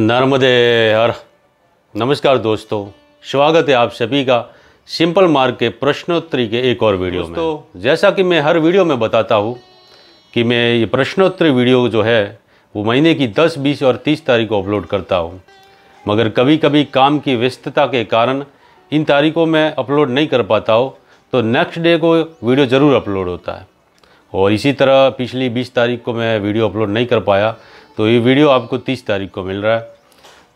नर्मदे हर नमस्कार दोस्तों स्वागत है आप सभी का सिंपल मार्ग के प्रश्नोत्तरी के एक और वीडियो में तो जैसा कि मैं हर वीडियो में बताता हूँ कि मैं ये प्रश्नोत्तरी वीडियो जो है वो महीने की 10, 20 और 30 तारीख को अपलोड करता हूँ मगर कभी कभी काम की व्यस्तता के कारण इन तारीखों में अपलोड नहीं कर पाता हो तो नेक्स्ट डे को वीडियो ज़रूर अपलोड होता है और इसी तरह पिछली 20 तारीख को मैं वीडियो अपलोड नहीं कर पाया तो ये वीडियो आपको तीस तारीख को मिल रहा है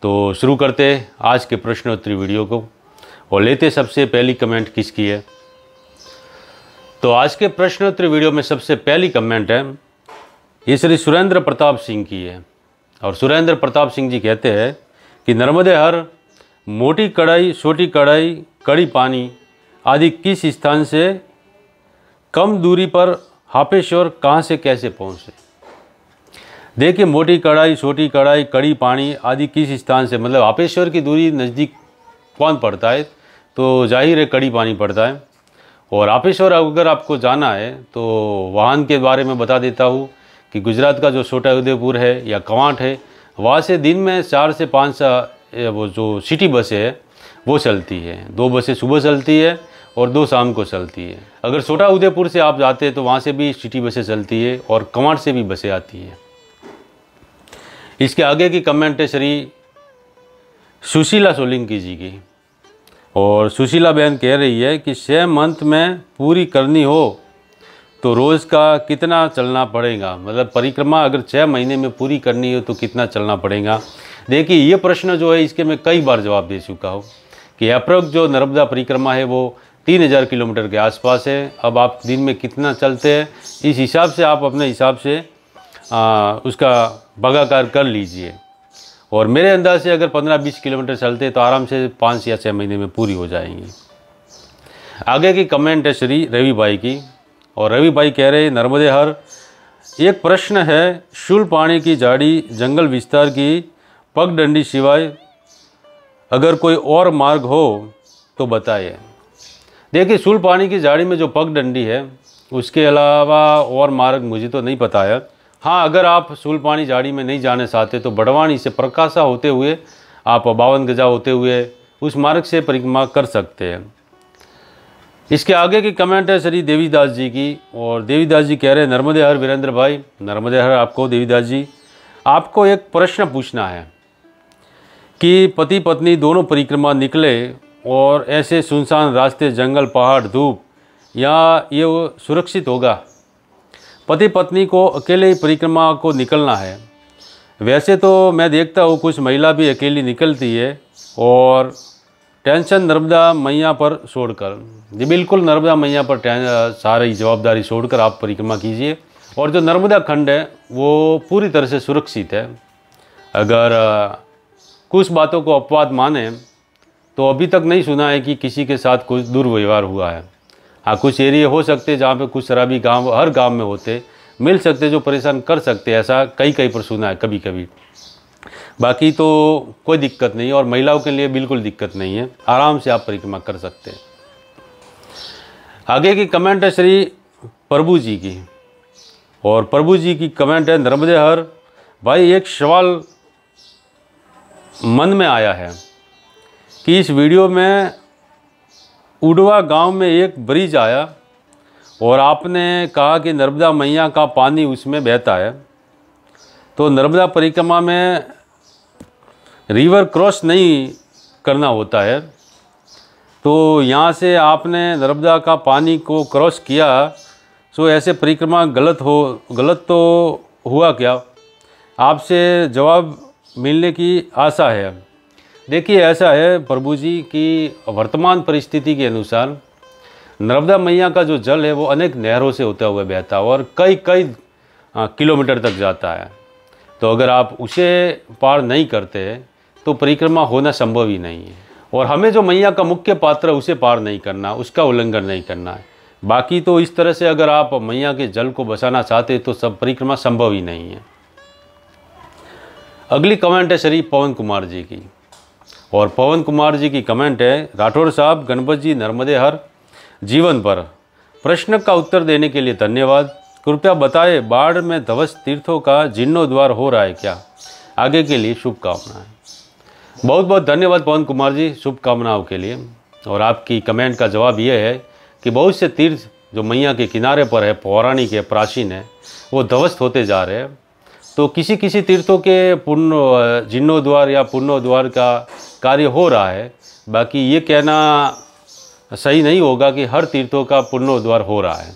तो शुरू करते हैं आज के प्रश्नोत्तरी वीडियो को और लेते सबसे पहली कमेंट किसकी है तो आज के प्रश्नोत्तरी वीडियो में सबसे पहली कमेंट है ये श्री सुरेंद्र प्रताप सिंह की है और सुरेंद्र प्रताप सिंह जी कहते हैं कि नर्मदे हर मोटी कढ़ाई छोटी कढ़ाई कड़ी पानी आदि किस स्थान से कम दूरी पर हापेश्वर कहाँ से कैसे पहुँचे देखिए मोटी कढ़ाई छोटी कढ़ाई कड़ी पानी आदि किस स्थान से मतलब आपेश्वर की दूरी नज़दीक कौन पड़ता है तो जाहिर है कड़ी पानी पड़ता है और आपेश्वर अगर आपको जाना है तो वाहन के बारे में बता देता हूँ कि गुजरात का जो छोटा उदयपुर है या कवांट है वहाँ से दिन में चार से पाँच वो जो सिटी बसें है वो चलती है दो बसें सुबह चलती है और दो शाम को चलती है अगर छोटा उदयपुर से आप जाते हैं तो वहाँ से भी सिटी बसें चलती है और कवांट से भी बसें आती है इसके आगे की कमेंट श्री सुशीला सोलिंकी जी की और सुशीला बहन कह रही है कि छः मंथ में पूरी करनी हो तो रोज़ का कितना चलना पड़ेगा मतलब परिक्रमा अगर छः महीने में पूरी करनी हो तो कितना चलना पड़ेगा देखिए ये प्रश्न जो है इसके मैं कई बार जवाब दे चुका हूँ कि अप्रोक्स जो नर्मदा परिक्रमा है वो तीन हज़ार किलोमीटर के आसपास है अब आप दिन में कितना चलते हैं इस हिसाब से आप अपने हिसाब से आ, उसका बगाकार कर लीजिए और मेरे अंदाज से अगर 15-20 किलोमीटर चलते तो आराम से पाँच या छः महीने में पूरी हो जाएंगी आगे की कमेंट है श्री रवि भाई की और रवि भाई कह रहे नर्मदे हर एक प्रश्न है शुल पानी की झाड़ी जंगल विस्तार की पगडंडी सिवाय अगर कोई और मार्ग हो तो बताए देखिए शुल पानी की झाड़ी में जो पगडंडी है उसके अलावा और मार्ग मुझे तो नहीं पता है हाँ अगर आप सूलपाणी झाड़ी में नहीं जाने चाहते तो बड़वानी से प्रकाशा होते हुए आप बावन गजा होते हुए उस मार्ग से परिक्रमा कर सकते हैं इसके आगे की कमेंट है श्री देवीदास जी की और देवीदास जी कह रहे हैं नर्मदे हर वीरेंद्र भाई नर्मदे हर आपको देवीदास जी आपको एक प्रश्न पूछना है कि पति पत्नी दोनों परिक्रमा निकले और ऐसे सुनसान रास्ते जंगल पहाड़ धूप या ये सुरक्षित होगा पति पत्नी को अकेले ही परिक्रमा को निकलना है वैसे तो मैं देखता हूँ कुछ महिला भी अकेली निकलती है और टेंशन नर्मदा मैया पर छोड़कर जी बिल्कुल नर्मदा मैया पर सारी जवाबदारी छोड़कर आप परिक्रमा कीजिए और जो नर्मदा खंड है वो पूरी तरह से सुरक्षित है अगर कुछ बातों को अपवाद माने तो अभी तक नहीं सुना है कि किसी के साथ कुछ दुर्व्यवहार हुआ है हाँ कुछ एरिए हो सकते जहाँ पे कुछ शराबी गांव हर गांव में होते मिल सकते जो परेशान कर सकते ऐसा कई कई पर सुना है कभी कभी बाकी तो कोई दिक्कत नहीं और महिलाओं के लिए बिल्कुल दिक्कत नहीं है आराम से आप परिक्रमा कर सकते हैं आगे की कमेंट है श्री प्रभु जी की और प्रभु जी की कमेंट है नर्मदे हर भाई एक सवाल मन में आया है कि इस वीडियो में उडवा गांव में एक ब्रिज आया और आपने कहा कि नर्मदा मैया का पानी उसमें बहता है तो नर्मदा परिक्रमा में रिवर क्रॉस नहीं करना होता है तो यहाँ से आपने नर्मदा का पानी को क्रॉस किया सो तो ऐसे परिक्रमा गलत हो गलत तो हुआ क्या आपसे जवाब मिलने की आशा है देखिए ऐसा है प्रभु जी की वर्तमान परिस्थिति के अनुसार नर्मदा मैया का जो जल है वो अनेक नहरों से होता हुआ बहता है और कई कई किलोमीटर तक जाता है तो अगर आप उसे पार नहीं करते तो परिक्रमा होना संभव ही नहीं है और हमें जो मैया का मुख्य पात्र है उसे पार नहीं करना उसका उल्लंघन नहीं करना है बाकी तो इस तरह से अगर आप मैया के जल को बसाना चाहते तो सब परिक्रमा संभव ही नहीं है अगली कमेंट है शरीफ पवन कुमार जी की और पवन कुमार जी की कमेंट है राठौर साहब गणपत जी नर्मदे हर जीवन पर प्रश्न का उत्तर देने के लिए धन्यवाद कृपया बताएं बाढ़ में ध्वस्त तीर्थों का जीर्णोद्वार हो रहा है क्या आगे के लिए शुभकामनाएं बहुत बहुत धन्यवाद पवन कुमार जी शुभकामनाओं के लिए और आपकी कमेंट का जवाब यह है कि बहुत से तीर्थ जो मैया के किनारे पर है पौराणिक है प्राचीन है वो ध्वस्त होते जा रहे हैं तो किसी किसी तीर्थों के पुण्य जीर्णोद्वार या पुण्योद्वार का कार्य हो रहा है बाकी ये कहना सही नहीं होगा कि हर तीर्थों का पुण्योद्वार हो रहा है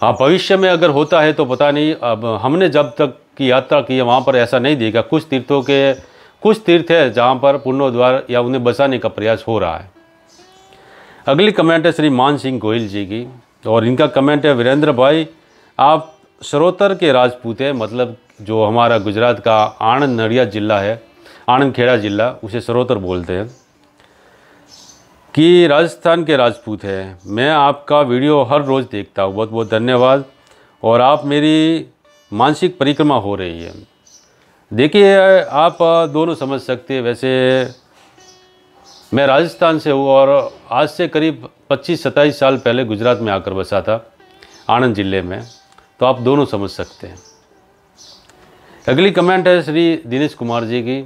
हाँ भविष्य में अगर होता है तो पता नहीं अब हमने जब तक की यात्रा की है वहाँ पर ऐसा नहीं देखा कुछ तीर्थों के कुछ तीर्थ है जहाँ पर पुण्योद्वार या उन्हें बसाने का प्रयास हो रहा है अगली कमेंट है श्री मान सिंह गोयल जी की और इनका कमेंट है वीरेंद्र भाई आप सरोतर के राजपूत है मतलब जो हमारा गुजरात का आणंद नड़िया जिला है आणंद खेड़ा जिला उसे सरोतर बोलते हैं कि राजस्थान के राजपूत हैं मैं आपका वीडियो हर रोज़ देखता हूँ बहुत बहुत धन्यवाद और आप मेरी मानसिक परिक्रमा हो रही है देखिए आप दोनों समझ सकते हैं वैसे मैं राजस्थान से हूँ और आज से करीब 25-27 साल पहले गुजरात में आकर बसा था आणंद ज़िले में तो आप दोनों समझ सकते हैं अगली कमेंट है श्री दिनेश कुमार जी की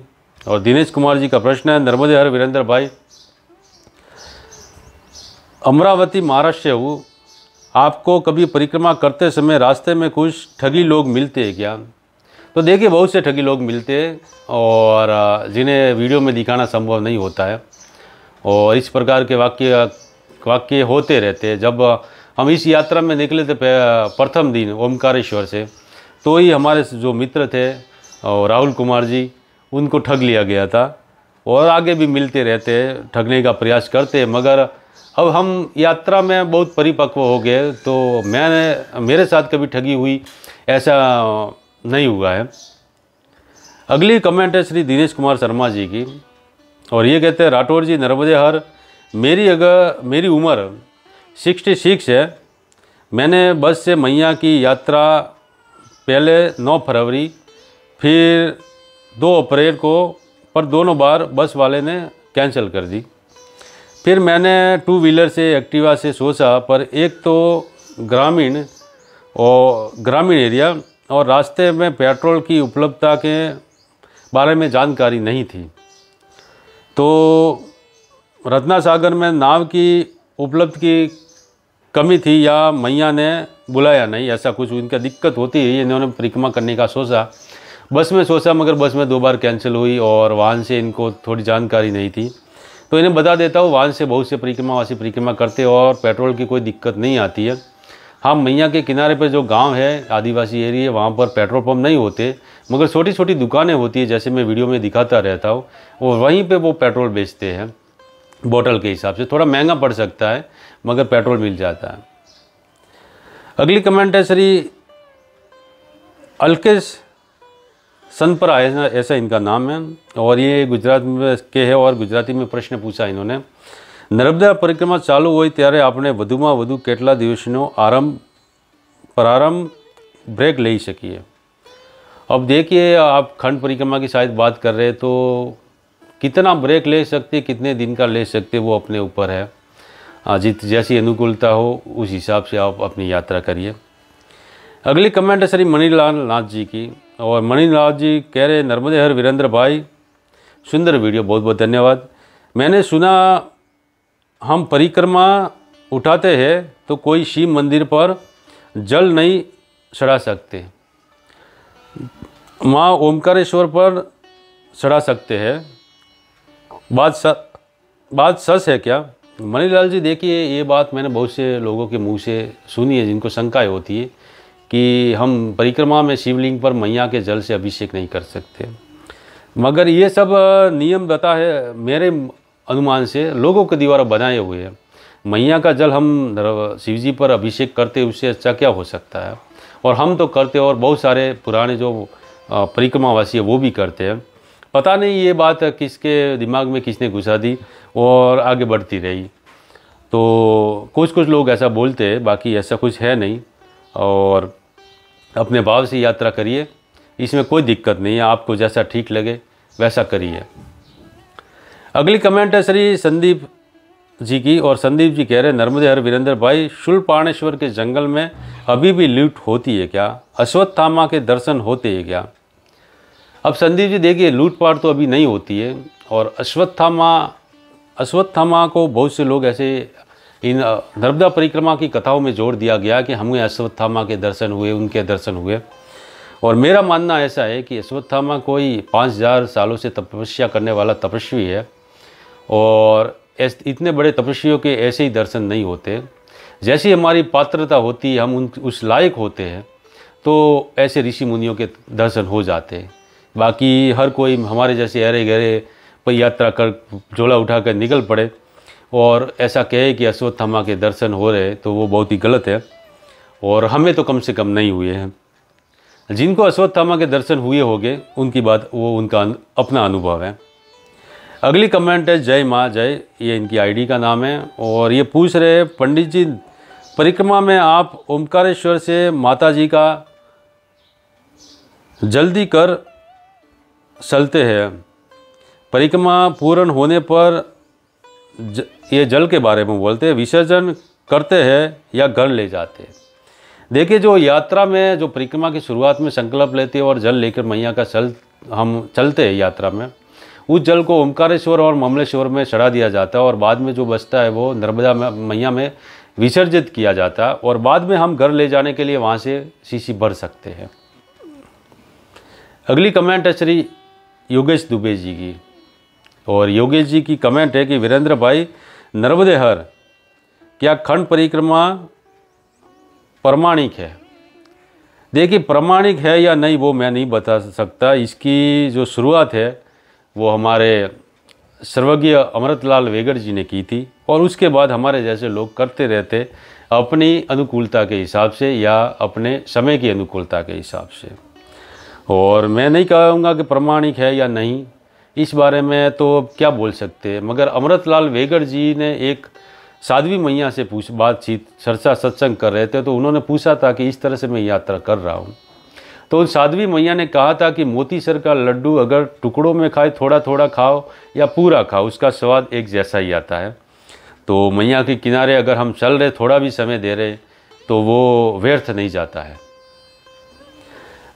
और दिनेश कुमार जी का प्रश्न है नर्मदे हर वीरेंद्र भाई अमरावती महाराष्ट्र हूँ आपको कभी परिक्रमा करते समय रास्ते में कुछ ठगी लोग मिलते हैं क्या तो देखिए बहुत से ठगी लोग मिलते हैं और जिन्हें वीडियो में दिखाना संभव नहीं होता है और इस प्रकार के वाक्य वाक्य होते रहते हैं जब हम इस यात्रा में निकले थे प्रथम दिन ओमकारेश्वर से तो ही हमारे जो मित्र थे राहुल कुमार जी उनको ठग लिया गया था और आगे भी मिलते रहते हैं ठगने का प्रयास करते हैं मगर अब हम यात्रा में बहुत परिपक्व हो गए तो मैंने मेरे साथ कभी ठगी हुई ऐसा नहीं हुआ है अगली कमेंट है श्री दिनेश कुमार शर्मा जी की और ये कहते हैं राठौर जी नर्मदे हर मेरी अगर मेरी उम्र सिक्सटी सिक्स है मैंने बस से मैया की यात्रा पहले 9 फरवरी फिर 2 अप्रैल को पर दोनों बार बस वाले ने कैंसिल कर दी फिर मैंने टू व्हीलर से एक्टिवा से सोचा पर एक तो ग्रामीण और ग्रामीण एरिया और रास्ते में पेट्रोल की उपलब्धता के बारे में जानकारी नहीं थी तो रत्ना सागर में नाव की उपलब्ध की कमी थी या मैया ने बुलाया नहीं ऐसा कुछ इनका दिक्कत होती है इन्होंने परिक्रमा करने का सोचा बस में सोचा मगर बस में दो बार कैंसिल हुई और वाहन से इनको थोड़ी जानकारी नहीं थी तो इन्हें बता देता हूँ वाहन से बहुत से परिक्रमा वासी परिक्रमा करते और पेट्रोल की कोई दिक्कत नहीं आती है हाँ मैया के किनारे पर जो गांव है आदिवासी एरिया वहाँ पर पेट्रोल पंप नहीं होते मगर छोटी छोटी दुकानें होती है जैसे मैं वीडियो में दिखाता रहता हूँ और वहीं पर वो पेट्रोल बेचते हैं बोतल के हिसाब से थोड़ा महंगा पड़ सकता है मगर पेट्रोल मिल जाता है अगली कमेंट है श्री अलकेश संतपरा ऐसा ऐसा इनका नाम है और ये गुजरात में के है और गुजराती में प्रश्न पूछा इन्होंने नर्मदा परिक्रमा चालू हुई त्यारे आपने वधु में वधु के દિવસનો आरंभ प्रारंभ ब्रेक ले सकी है अब देखिए आप खंड परिक्रमा की शायद बात कर रहे हैं तो कितना ब्रेक ले सकते कितने दिन का ले सकते वो अपने ऊपर है हाँ जित तो जैसी अनुकूलता हो उस हिसाब से आप अपनी यात्रा करिए अगली कमेंट है श्री मणिलाल नाथ जी की और मणिलाल जी कह रहे नर्मदे हर वीरेंद्र भाई सुंदर वीडियो बहुत बहुत धन्यवाद मैंने सुना हम परिक्रमा उठाते हैं तो कोई शिव मंदिर पर जल नहीं चढ़ा सकते माँ ओमकारेश्वर पर चढ़ा सकते हैं बात स बात सच है क्या मनीलाल जी देखिए ये बात मैंने बहुत से लोगों के मुंह से सुनी है जिनको शंकाएँ होती है कि हम परिक्रमा में शिवलिंग पर मैया के जल से अभिषेक नहीं कर सकते मगर ये सब नियम बता है मेरे अनुमान से लोगों के द्वारा बनाए हुए हैं मैया का जल हम शिव जी पर अभिषेक करते उससे अच्छा क्या हो सकता है और हम तो करते और बहुत सारे पुराने जो परिक्रमावासी है वो भी करते हैं पता नहीं ये बात किसके दिमाग में किसने घुसा दी और आगे बढ़ती रही तो कुछ कुछ लोग ऐसा बोलते हैं बाकी ऐसा कुछ है नहीं और अपने भाव से यात्रा करिए इसमें कोई दिक्कत नहीं है आपको जैसा ठीक लगे वैसा करिए अगली कमेंट है श्री संदीप जी की और संदीप जी कह रहे नर्मदे हर वीरेंद्र भाई शुल्पाणेश्वर के जंगल में अभी भी लूट होती है क्या अश्वत्थामा के दर्शन होते हैं क्या अब संदीप जी देखिए लूटपाट तो अभी नहीं होती है और अश्वत्थामा अश्वत्थामा को बहुत से लोग ऐसे इन नर्मदा परिक्रमा की कथाओं में जोड़ दिया गया कि हमें अश्वत्थामा के दर्शन हुए उनके दर्शन हुए और मेरा मानना ऐसा है कि अश्वत्थामा कोई पाँच हज़ार सालों से तपस्या करने वाला तपस्वी है और इतने बड़े तपस्वियों के ऐसे ही दर्शन नहीं होते जैसी हमारी पात्रता होती है हम उन उस लायक होते हैं तो ऐसे ऋषि मुनियों के दर्शन हो जाते हैं बाकी हर कोई हमारे जैसे अरे गहरे पर यात्रा कर झोला उठा कर निकल पड़े और ऐसा कहे कि अश्वत्थामा के दर्शन हो रहे तो वो बहुत ही गलत है और हमें तो कम से कम नहीं हुए हैं जिनको अश्वत्थामा के दर्शन हुए होंगे उनकी बात वो उनका अपना अनुभव है अगली कमेंट है जय माँ जय ये इनकी आईडी का नाम है और ये पूछ रहे हैं पंडित जी परिक्रमा में आप ओमकारेश्वर से माता जी का जल्दी कर चलते हैं परिक्रमा पूर्ण होने पर ज, ये जल के बारे में बोलते हैं विसर्जन करते हैं या घर ले जाते हैं देखिए जो यात्रा में जो परिक्रमा की शुरुआत में संकल्प लेते हैं और जल लेकर मैया का चल हम चलते हैं यात्रा में उस जल को ओमकारेश्वर और ममलेश्वर में चढ़ा दिया जाता है और बाद में जो बचता है वो नर्मदा मैया में विसर्जित किया जाता है और बाद में हम घर ले जाने के लिए वहाँ से शीशी भर सकते हैं अगली कमेंट है श्री योगेश दुबे जी की और योगेश जी की कमेंट है कि वीरेंद्र भाई नर्मदेहर क्या खंड परिक्रमा प्रमाणिक है देखिए प्रमाणिक है या नहीं वो मैं नहीं बता सकता इसकी जो शुरुआत है वो हमारे सर्वज्ञ अमृतलाल वेगर जी ने की थी और उसके बाद हमारे जैसे लोग करते रहते अपनी अनुकूलता के हिसाब से या अपने समय की अनुकूलता के हिसाब से और मैं नहीं कहूँगा कि प्रमाणिक है या नहीं इस बारे में तो क्या बोल सकते हैं मगर अमृत लाल वेगर जी ने एक साध्वी मैया से पूछ बातचीत चर्चा सत्संग कर रहे थे तो उन्होंने पूछा था कि इस तरह से मैं यात्रा कर रहा हूँ तो उन साध्वी मैया ने कहा था कि मोती सर का लड्डू अगर टुकड़ों में खाए थोड़ा थोड़ा खाओ या पूरा खाओ उसका स्वाद एक जैसा ही आता है तो मैया के किनारे अगर हम चल रहे थोड़ा भी समय दे रहे तो वो व्यर्थ नहीं जाता है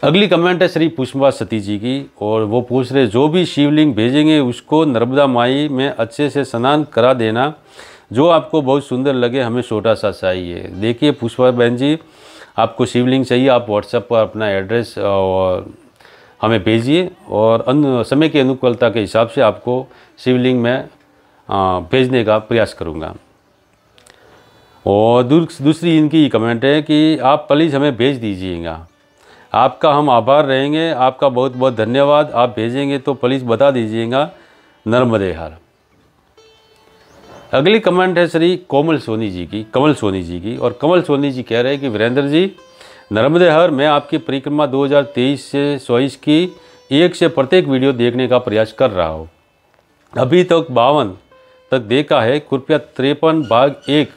अगली कमेंट है श्री पुष्पा सती जी की और वो पूछ रहे जो भी शिवलिंग भेजेंगे उसको नर्मदा माई में अच्छे से स्नान करा देना जो आपको बहुत सुंदर लगे हमें छोटा सा चाहिए देखिए पुष्पा बहन जी आपको शिवलिंग चाहिए आप व्हाट्सएप पर अपना एड्रेस और हमें भेजिए और अनु समय की अनुकूलता के हिसाब से आपको शिवलिंग में भेजने का प्रयास करूँगा और दूसरी इनकी कमेंट है कि आप प्लीज़ हमें भेज दीजिएगा आपका हम आभार रहेंगे आपका बहुत बहुत धन्यवाद आप भेजेंगे तो प्लीज़ बता दीजिएगा नर्मदे हार अगली कमेंट है श्री कोमल सोनी जी की कमल सोनी जी की और कमल सोनी जी कह रहे हैं कि वीरेंद्र जी नर्मदे हर मैं आपकी परिक्रमा 2023 से चौबीस की एक से प्रत्येक वीडियो देखने का प्रयास कर रहा हूँ अभी तक तो बावन तक देखा है कृपया तिरपन भाग एक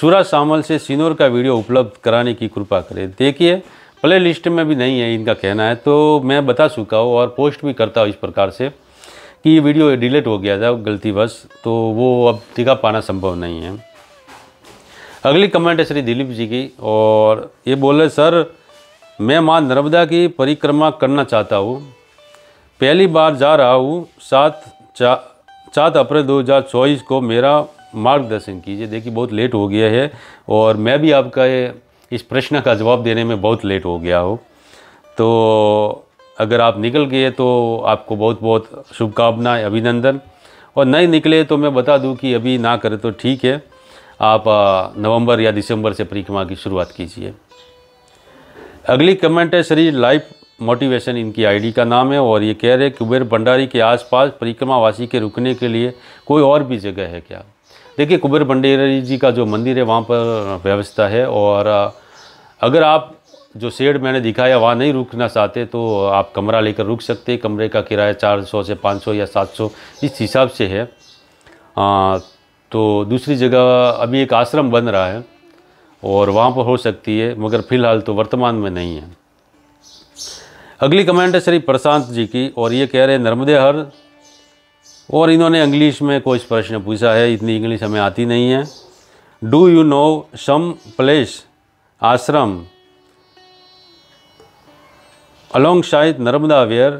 सूरा सामल से सिनोर का वीडियो उपलब्ध कराने की कृपा करें देखिए प्ले लिस्ट में भी नहीं है इनका कहना है तो मैं बता चुका हूँ और पोस्ट भी करता हूँ इस प्रकार से कि ये वीडियो डिलीट हो गया था गलतीवश तो वो अब दिखा पाना संभव नहीं है अगली कमेंट है श्री दिलीप जी की और ये बोले सर मैं माँ नर्मदा की परिक्रमा करना चाहता हूँ पहली बार जा रहा हूँ सात चा सात अप्रैल दो हज़ार चौबीस को मेरा मार्गदर्शन कीजिए देखिए बहुत लेट हो गया है और मैं भी आपका ये इस प्रश्न का जवाब देने में बहुत लेट हो गया हो तो अगर आप निकल गए तो आपको बहुत बहुत शुभकामनाएं अभिनंदन और नहीं निकले तो मैं बता दूं कि अभी ना करें तो ठीक है आप नवंबर या दिसंबर से परिक्रमा की शुरुआत कीजिए अगली कमेंट है श्री लाइफ मोटिवेशन इनकी आईडी का नाम है और ये कह रहे हैं कुबेर भंडारी के आसपास परिक्रमावासी के रुकने के लिए कोई और भी जगह है क्या देखिए कुबेर भंडेरी जी का जो मंदिर है वहाँ पर व्यवस्था है और अगर आप जो शेड मैंने दिखाया वहाँ नहीं रुकना चाहते तो आप कमरा लेकर रुक सकते कमरे का किराया 400 से 500 या 700 इस हिसाब से है आ, तो दूसरी जगह अभी एक आश्रम बन रहा है और वहाँ पर हो सकती है मगर फ़िलहाल तो वर्तमान में नहीं है अगली कमेंट है श्री प्रशांत जी की और ये कह रहे हैं नर्मदे हर और इन्होंने इंग्लिश में कोई प्रश्न पूछा है इतनी इंग्लिश हमें आती नहीं है do you know some place ashram along Shait Narmada where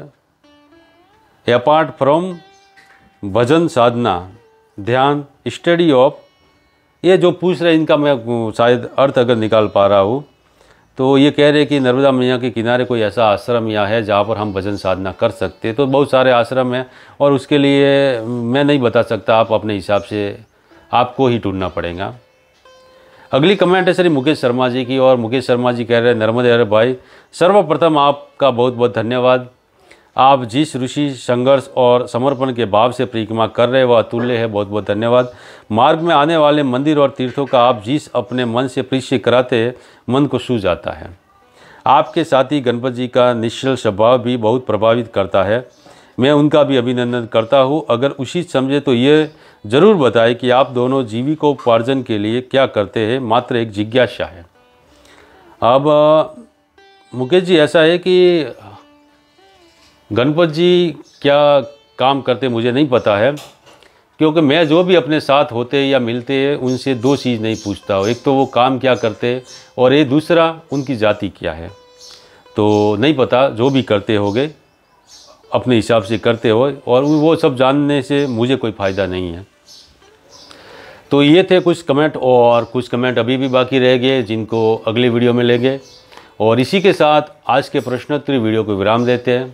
apart from bhajan sadhana dhyan study of ये जो पूछ रहे हैं इनका मैं शायद अर्थ अगर निकाल पा रहा हूँ तो ये कह रहे कि नर्मदा मैया के किनारे कोई ऐसा आश्रम या है जहाँ पर हम भजन साधना कर सकते तो बहुत सारे आश्रम हैं और उसके लिए मैं नहीं बता सकता आप अपने हिसाब से आपको ही ढूंढना पड़ेगा अगली कमेंट है श्री मुकेश शर्मा जी की और मुकेश शर्मा जी कह रहे हैं नर्मदा भाई सर्वप्रथम आपका बहुत बहुत धन्यवाद आप जिस ऋषि संघर्ष और समर्पण के भाव से परिक्रमा कर रहे वह अतुल्य है बहुत बहुत धन्यवाद मार्ग में आने वाले मंदिर और तीर्थों का आप जिस अपने मन से परिचय कराते हैं मन को सू जाता है आपके साथ ही गणपत जी का निश्चल स्वभाव भी बहुत प्रभावित करता है मैं उनका भी अभिनंदन करता हूँ अगर उसी समझे तो ये ज़रूर बताएं कि आप दोनों जीविकोपार्जन के लिए क्या करते हैं मात्र एक जिज्ञासा है अब मुकेश जी ऐसा है कि गणपत जी क्या काम करते मुझे नहीं पता है क्योंकि मैं जो भी अपने साथ होते या मिलते हैं उनसे दो चीज़ नहीं पूछता हूँ एक तो वो काम क्या करते और एक दूसरा उनकी जाति क्या है तो नहीं पता जो भी करते होगे अपने हिसाब से करते हो और वो सब जानने से मुझे कोई फ़ायदा नहीं है तो ये थे कुछ कमेंट और कुछ कमेंट अभी भी बाकी रह गए जिनको अगले वीडियो में लेंगे और इसी के साथ आज के प्रश्नोत्तरी वीडियो को विराम देते हैं